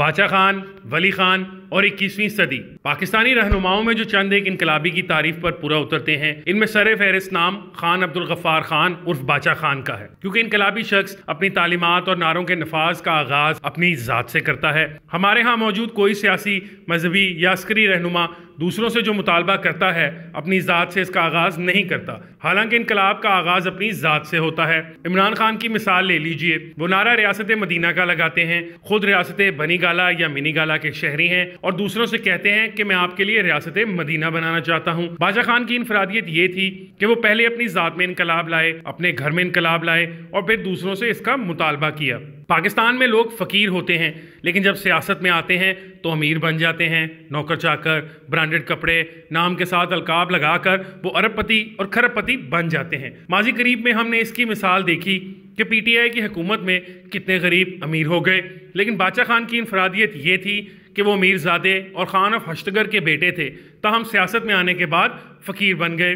बादशाह खान वली खान और 21वीं सदी पाकिस्तानी रहनुमाओं में जो चंद एक इनकलाबी की तारीफ पर पूरा उतरते हैं इनमें सर फहरिस्त नाम खान अब्दुल गफ्फार खान उर्फ बाचा खान का है क्योंकि इनकलाबी शख्स अपनी तालीमत और नारों के नफाज का आगाज अपनी ज़ात से करता है हमारे यहाँ मौजूद कोई सियासी मजहबी या अस्करी रहनुमा दूसरों से जो मुतालबा करता है अपनी ज़ात से इसका आगाज़ नहीं करता हालांकि इनकलाब का आगाज़ अपनी ज़ात से होता है इमरान खान की मिसाल ले लीजिए वो नारा रियासत मदीना का लगाते हैं खुद रियासत बनी गाला या मिनी गाला के शहरी हैं और दूसरों से कहते हैं कि मैं आपके लिए रियासत मदीना बनाना चाहता हूँ बाजा खान की इनफरादियत ये थी कि वो पहले अपनी ज़ात में इनकलाब लाए अपने घर में इनकलाब लाए और फिर दूसरों से इसका मुतालबा किया पाकिस्तान में लोग फ़कीर होते हैं लेकिन जब सियासत में आते हैं तो अमीर बन जाते हैं नौकर चाकर ब्रांडेड कपड़े नाम के साथ अलकाब लगाकर वो अरबपति और खरबपति बन जाते हैं माजी करीब में हमने इसकी मिसाल देखी कि पीटीआई की हुकूमत में कितने गरीब अमीर हो गए लेकिन बादशाह खान की इनफरादियत ये थी कि वो मीरजादे और खान ऑफ हशतगर के बेटे थे तहम सियासत में आने के बाद फ़कीर बन गए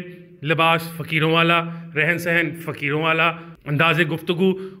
लिबास फ़कीरों वाला रहन सहन फ़कीरों वाला अंदाज गुफ्तु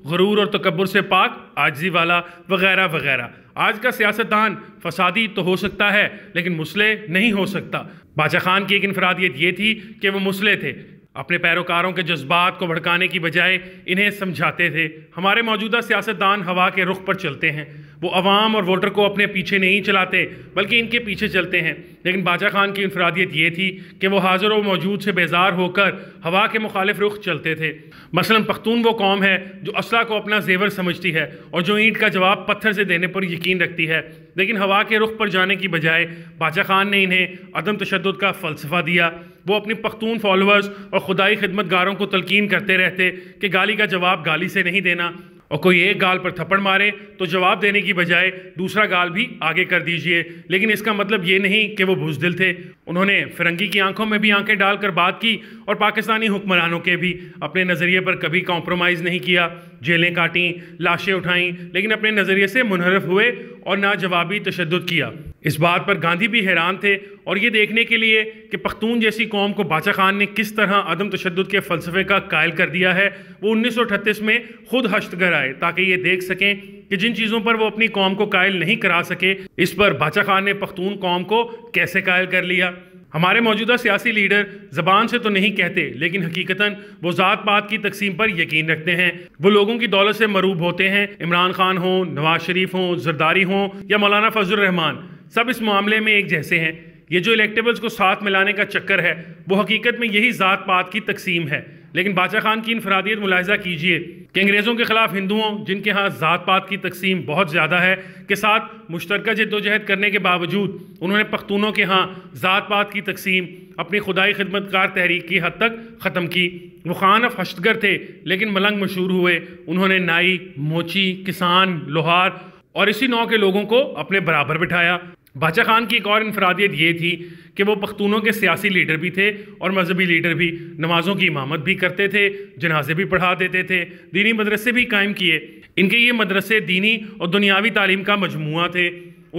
गरूर और तकबर से पाक आजी वाला वगैरह वगैरह आज का सियासतदान फसादी तो हो सकता है लेकिन मुसले नहीं हो सकता बादशाह खान की एक इनफरादियत ये थी कि वो मुसले थे अपने पैरोकारों के जज्बात को भड़काने की बजाय इन्हें समझाते थे हमारे मौजूदा सियासतदान हवा के रुख पर चलते हैं वो अवाम और वोटर को अपने पीछे नहीं चलाते बल्कि इनके पीछे चलते हैं लेकिन बाजा खान की इनफरादियत ये थी कि वो हाजिर व मौजूद से बेजार होकर हवा के मुखालिफ रुख चलते थे मसलन पख्तून वो कौम है जो असला को अपना जेवर समझती है और जो ईंट का जवाब पत्थर से देने पर यकीन रखती है लेकिन हवा के रुख पर जाने की बजाय बादशाह खान ने इन्हें अदम तशद का फ़लसफ़ा दिया वो अपने पख्तून फॉलोअर्स और खुदाई खदमत गारों को तलकिन करते रहते कि गाली का जवाब गाली से नहीं देना और कोई एक गाल पर थप्पड़ मारे तो जवाब देने की बजाय दूसरा गाल भी आगे कर दीजिए लेकिन इसका मतलब ये नहीं कि वो बुजदिल थे उन्होंने फिरंगी की आंखों में भी आंखें डालकर बात की और पाकिस्तानी हुक्मरानों के भी अपने नज़रिए पर कभी कॉम्प्रोमाइज़ नहीं किया जेलें काटी लाशें उठाईं लेकिन अपने नज़रिए से मुनहरफ हुए और नाजवाबी तशद किया इस बात पर गांधी भी हैरान थे और ये देखने के लिए कि पख्तून जैसी कौम को बाचा खान ने किस तरह अदम तशद के फ़लसफे का कायल कर दिया है वो उन्नीस में ख़ुद हश्तगर आए ताकि ये देख सकें कि जिन चीज़ों पर वो अपनी कौम को कायल नहीं करा सके इस पर बाचा खान ने पख्तून कौम को कैसे कायल कर लिया हमारे मौजूदा सियासी लीडर ज़बान से तो नहीं कहते लेकिन हकीकता वो ज़ात पात की तकसीम पर यकीन रखते हैं वो लोगों की दौलत से मरूब होते हैं इमरान खान हों नवाज शरीफ हों जरदारी हों या मौलाना फजलरहमान सब इस मामले में एक जैसे हैं ये जो इलेक्टेबल्स को साथ मिलाने का चक्कर है वो हकीकत में यही ज़ात पात की तकसीम है लेकिन बादशाह खान की इनफरादियत मुलाजा कीजिए कि अंग्रेज़ों के ख़िलाफ़ हिंदुओं जिनके यहाँ ज़ात पात की तकसीम बहुत ज़्यादा है के साथ मुश्तरक जद्दोजहद करने के बावजूद उन्होंने पख्तूनों के यहाँ ज़ात पात की तकसीम अपनी खुदाई कार तहरीक की हद तक ख़त्म की वो अफ हशतगर थे लेकिन मलंग मशहूर हुए उन्होंने नाई मोची किसान लोहार और इसी नौ के लोगों को अपने बराबर बिठाया बादशाह खान की एक और इनफरादियत ये थी कि वो पख्तूनों के सियासी लीडर भी थे और मजहबी लीडर भी नमाज़ों की इमामत भी करते थे जनाजे भी पढ़ा देते थे दीनी मदरसे भी कायम किए इनके ये मदरसे दीनी और दुनियावी तालीम का मजमू थे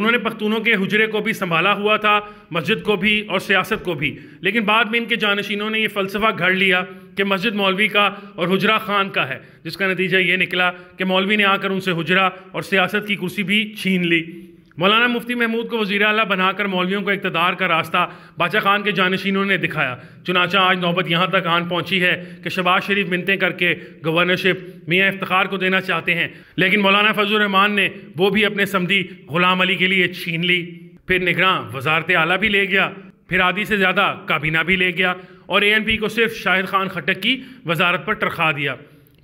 उन्होंने पख्तूनों के हजरे को भी संभाला हुआ था मस्जिद को भी और सियासत को भी लेकिन बाद में इनके जानशीनों ने यह फ़लसफ़ा घड़ लिया कि मस्जिद मौलवी का और हुजरा खान का है जिसका नतीजा ये निकला कि मौलवी ने आकर उनसे हुजरा और सियासत की कुर्सी भी छीन ली मौलाना मुफ्ती महमूद को वजीर अला बनाकर मौलवियों को इकतदार का रास्ता बादशाह खान के जानशीनों ने दिखाया चुनाचा आज नौबत यहाँ तक आन पहुँची है कि शबाज शरीफ मिनते करके गवर्नरशिप मियाँ इफ्तार को देना चाहते हैं लेकिन मौलाना फजलरहमान ने वो भी अपने समदी गुलाम अली के लिए छीन ली फिर निगरान वजारत आला भी ले गया फिर आधी से ज़्यादा काबीना भी ले गया और ए एन पी को सिर्फ शाहिद खान खटक की वजारत पर टरखा दिया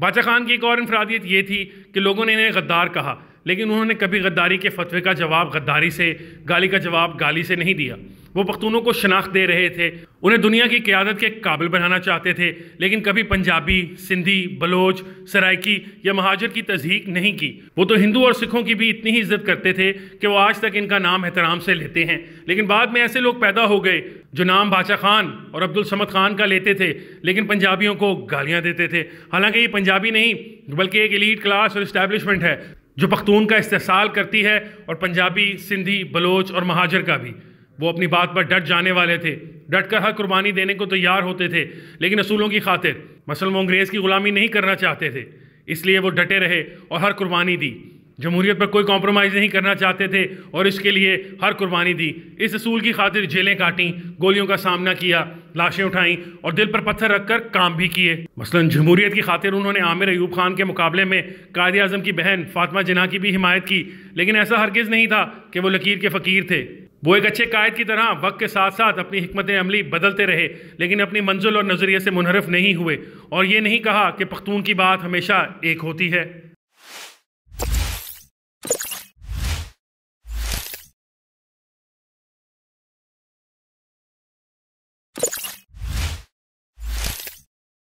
बादशाह खान की एक और इनफरादियत ये थी कि लोगों ने इन्हें गद्दार कहा लेकिन उन्होंने कभी गद्दारी के फतवे का जवाब गद्दारी से गाली का जवाब गाली से नहीं दिया वो पख्तूनों को शनाख्त दे रहे थे उन्हें दुनिया की क्यादत के काबिल बनाना चाहते थे लेकिन कभी पंजाबी सिंधी बलोच सराइकी या महाजर की तजहीक नहीं की वो तो हिंदू और सिखों की भी इतनी ही इज्जत करते थे कि वो आज तक इनका नाम एहतराम से लेते हैं लेकिन बाद में ऐसे लोग पैदा हो गए जो नाम बादशाह खान और अब्दुल समद खान का लेते थे लेकिन पंजाबियों को गालियाँ देते थे हालांकि ये पंजाबी नहीं बल्कि एक एलीट क्लास और इस्टेब्लिशमेंट है जो पख्तून का इस्तेसाल करती है और पंजाबी सिंधी बलोच और महाजर का भी वो अपनी बात पर डट जाने वाले थे डट कर हर कुर्बानी देने को तैयार होते थे लेकिन असूलों की खातिर मसलम अंग्रेज़ की ग़ुलामी नहीं करना चाहते थे इसलिए वो डटे रहे और हर कुर्बानी दी जमहूरीत पर कोई कॉम्प्रोमाइज़ नहीं करना चाहते थे और इसके लिए हर कुर्बानी दी इस असूल की खातिर जेलें काटी गोलियों का सामना किया लाशें उठाईं और दिल पर पत्थर रखकर काम भी किए मसलन जमहूरीत की खातिर उन्होंने आमिर ऐब खान के मुकाबले में कायद अजम की बहन फातमा जिना की भी हिमायत की लेकिन ऐसा हरगिज़ नहीं था कि वो लकीर के फ़कीर थे वो एक अच्छे कायद की तरह वक्त के साथ साथ अपनी हमत अमली बदलते रहे लेकिन अपनी मंजिल और नज़रिए से मुनहरफ नहीं हुए और ये नहीं कहा कि पख्तून की बात हमेशा एक होती है